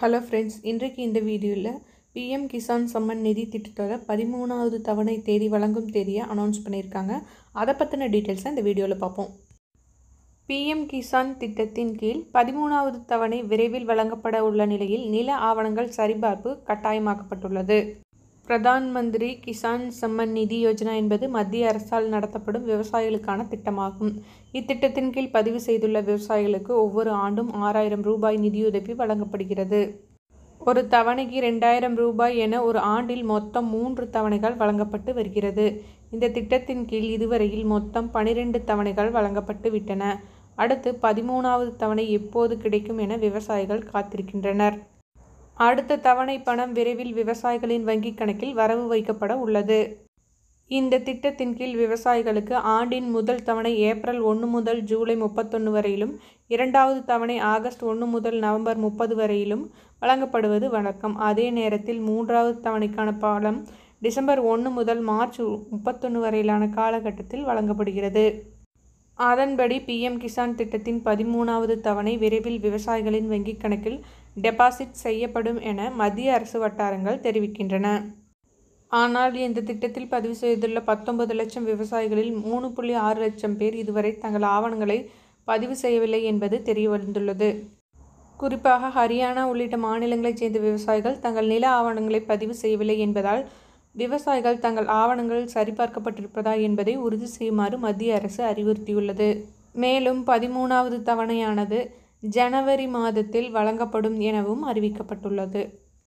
hello friends இன்றைக்கு இந்த வீடியோவில் பிஎம் கிசான் சம்மன் நிதி திட்டத்தோட பதிமூணாவது தவணை தேதி வழங்கும் தேதியை அனௌன்ஸ் பண்ணியிருக்காங்க அதை பற்றின டீட்டெயில்ஸை இந்த வீடியோவில் பார்ப்போம் பிஎம் கிசான் திட்டத்தின் கீழ் பதிமூணாவது தவணை விரைவில் வழங்கப்பட உள்ள நிலையில் நில ஆவணங்கள் சரிபார்ப்பு கட்டாயமாக்கப்பட்டுள்ளது பிரதான் மந்திரி கிசான் சம்மன் நிதி யோஜனா என்பது மத்திய அரசால் நடத்தப்படும் விவசாயிகளுக்கான திட்டமாகும் இத்திட்டத்தின் கீழ் பதிவு செய்துள்ள விவசாயிகளுக்கு ஒவ்வொரு ஆண்டும் ஆறாயிரம் ரூபாய் நிதியுதவி வழங்கப்படுகிறது ஒரு தவணைக்கு ரெண்டாயிரம் ரூபாய் என ஒரு ஆண்டில் மொத்தம் மூன்று தவணைகள் வழங்கப்பட்டு வருகிறது இந்த திட்டத்தின் கீழ் இதுவரையில் மொத்தம் பனிரெண்டு தவணைகள் வழங்கப்பட்டு விட்டன அடுத்து பதிமூணாவது தவணை எப்போது கிடைக்கும் என விவசாயிகள் காத்திருக்கின்றனர் அடுத்த தவணை பணம் விரைவில் விவசாயிகளின் வங்கிக் கணக்கில் வரவு வைக்கப்பட உள்ளது இந்த திட்டத்தின் கீழ் விவசாயிகளுக்கு ஆண்டின் முதல் தவணை ஏப்ரல் ஒன்று முதல் ஜூலை முப்பத்தொன்று வரையிலும் இரண்டாவது தவணை ஆகஸ்ட் ஒன்று முதல் நவம்பர் முப்பது வரையிலும் வழங்கப்படுவது வழக்கம் அதே நேரத்தில் மூன்றாவது தவணைக்கான பாலம் டிசம்பர் ஒன்று முதல் மார்ச் முப்பத்தொன்று வரையிலான காலகட்டத்தில் வழங்கப்படுகிறது அதன்படி பிஎம் கிசான் திட்டத்தின் பதிமூணாவது தவணை விரைவில் விவசாயிகளின் வங்கிக் கணக்கில் டெபாசிட் செய்யப்படும் என மத்திய அரசு வட்டாரங்கள் தெரிவிக்கின்றன ஆனால் இந்த திட்டத்தில் பதிவு செய்துள்ள பத்தொன்பது லட்சம் விவசாயிகளில் மூணு புள்ளி ஆறு லட்சம் பேர் இதுவரை தங்கள் ஆவணங்களை பதிவு செய்யவில்லை என்பது தெரியவந்துள்ளது குறிப்பாக ஹரியானா உள்ளிட்ட மாநிலங்களைச் சேர்ந்த விவசாயிகள் தங்கள் நில ஆவணங்களை பதிவு செய்யவில்லை என்பதால் விவசாயிகள் தங்கள் ஆவணங்கள் சரிபார்க்கப்பட்டிருப்பதா என்பதை உறுதி செய்யுமாறு மத்திய அரசு அறிவுறுத்தியுள்ளது மேலும் பதிமூணாவது தவணையானது ஜனவரி மாதத்தில் வழங்கப்படும் எனவும் அறிவிக்கப்பட்டுள்ளது